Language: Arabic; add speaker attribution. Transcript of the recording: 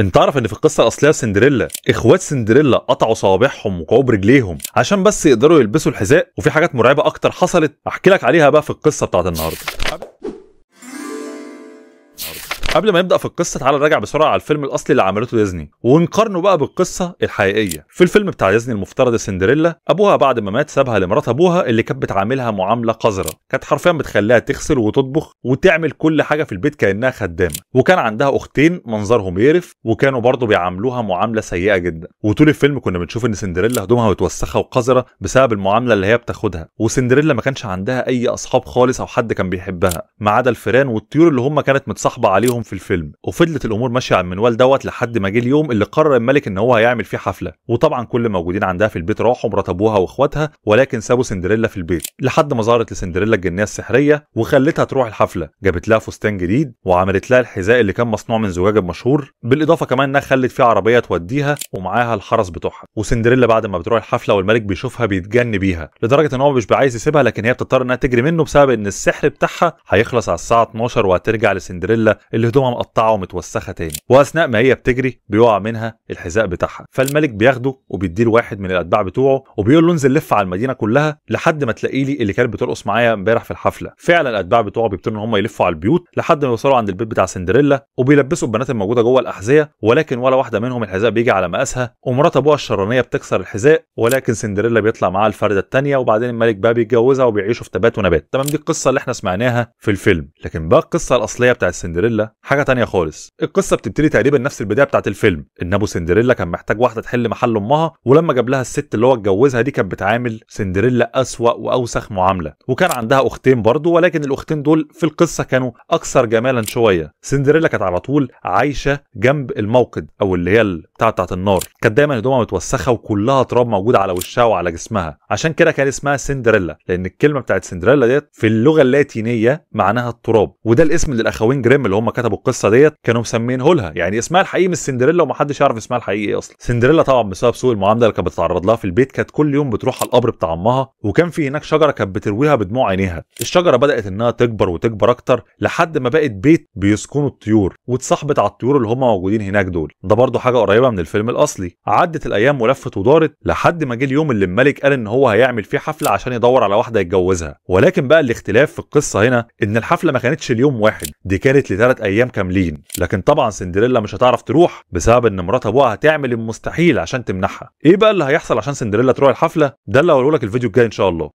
Speaker 1: انت تعرف ان في القصه الاصليه سندريلا اخوات سندريلا قطعوا صوابعهم وقعوا برجليهم عشان بس يقدروا يلبسوا الحذاء وفي حاجات مرعبه اكتر حصلت احكي لك عليها بقى في القصه بتاعت النهارده قبل ما نبدا في القصه تعالى نراجع بسرعه على الفيلم الاصلي اللي عملته ديزني ونقارنه بقى بالقصه الحقيقيه في الفيلم بتاع ديزني المفترض سندريلا ابوها بعد ما مات سابها لمرات ابوها اللي كانت بتعاملها معامله قذره كانت حرفيا بتخليها تغسل وتطبخ وتعمل كل حاجه في البيت كانها خدامه وكان عندها اختين منظرهم يقرف وكانوا برضه بيعاملوها معامله سيئه جدا وطول الفيلم كنا بنشوف ان سندريلا هدومها متوسخه وقذره بسبب المعامله اللي هي بتاخدها وسندريلا ما كانش عندها اي اصحاب خالص او حد كان بيحبها ما عدا الفيران والطيور اللي هم كانت متصاحبه عليهم في الفيلم وفضلت الامور ماشيه على المنوال دوت لحد ما جه اليوم اللي قرر الملك ان هو هيعمل فيه حفله وطبعا كل موجودين عندها في البيت راحوا مرات ابوها واخواتها ولكن سابوا سندريلا في البيت لحد ما ظهرت لسندريلا الجنيه السحريه وخلتها تروح الحفله جابت لها فستان جديد وعملت لها الحذاء اللي كان مصنوع من زجاج مشهور بالاضافه كمان انها خلت فيه عربيه توديها ومعاها الحرس بتوعها وسندريلا بعد ما بتروح الحفله والملك بيشوفها بيتجن بيها لدرجه ان هو مش عايز يسيبها لكن هي بتضطر انها تجري منه بسبب ان السحر بتاعها هيخلص على الساعه 12 وهترجع لسندريلا اللي هدومها مقطعه ومتوسخه تاني واثناء ما هي بتجري بيقع منها الحذاء بتاعها فالملك بياخده وبيديه لواحد من الاتباع بتوعه وبيقول له انزل لف على المدينه كلها لحد ما تلاقي لي اللي كانت بترقص معايا امبارح في الحفله فعلا الاتباع بتوعه بيبتدوا ان هم يلفوا على البيوت لحد ما يوصلوا عند البيت بتاع سندريلا وبيلبسوا البنات الموجوده جوه الاحذيه ولكن ولا واحده منهم الحذاء بيجي على مقاسها ومرات ابوها الشرانيه بتكسر الحذاء ولكن سندريلا بيطلع معاها الفرده الثانيه وبعدين الملك بقى بيتجوزها وبيعيشوا في تبات ونبات تمام دي القصه اللي احنا سمعناها في الفيلم لكن بقى القصه الاصليه بتاعت سندريلا حاجه تانية خالص القصه بتبتدي تقريبا نفس البدايه بتاعه الفيلم ان ابو سندريلا كان محتاج واحده تحل محل امها ولما جاب لها الست اللي هو اتجوزها دي كانت بتعامل سندريلا اسوا واوسخ معامله وكان عندها اختين برضه ولكن الاختين دول في القصه كانوا اكثر جمالا شويه سندريلا كانت على طول عايشه جنب الموقد او اللي هي بتاعه بتاعه النار كانت دايما هدومها متوسخه وكلها تراب موجود على وشها وعلى جسمها عشان كده كان اسمها سندريلا لان الكلمه بتاعه سندريلا ديت في اللغه اللاتينيه معناها التراب وده الاسم للأخوين جريم اللي هم كتبوا كتبوا القصه ديت كانوا مسمينه لها يعني اسمها الحقيقي مش سندريلا ومحدش يعرف اسمها الحقيقي اصلا سندريلا طبعا بسبب سوء المعامله اللي كانت بتتعرض لها في البيت كانت كل يوم بتروح على القبر بتاع امها وكان في هناك شجره كانت بترويها بدموع عينيها الشجره بدات انها تكبر وتكبر اكتر لحد ما بقت بيت بيسكنوا الطيور واتصاحبت على الطيور اللي هم موجودين هناك دول ده برضه حاجه قريبه من الفيلم الاصلي عدت الايام ولفت ودارت لحد ما جه اليوم اللي الملك قال ان هو هيعمل فيه حفله عشان يدور على واحده يتجوزها ولكن بقى الاختلاف في القصه هنا ان الحفله ما كانتش ليوم واحد دي كانت لثلاث ايام ايام كاملين لكن طبعا سندريلا مش هتعرف تروح بسبب ان مرات ابوها هتعمل المستحيل عشان تمنحها ايه بقى اللي هيحصل عشان سندريلا تروح الحفله ده اللي هقوله لك الفيديو الجاي ان شاء الله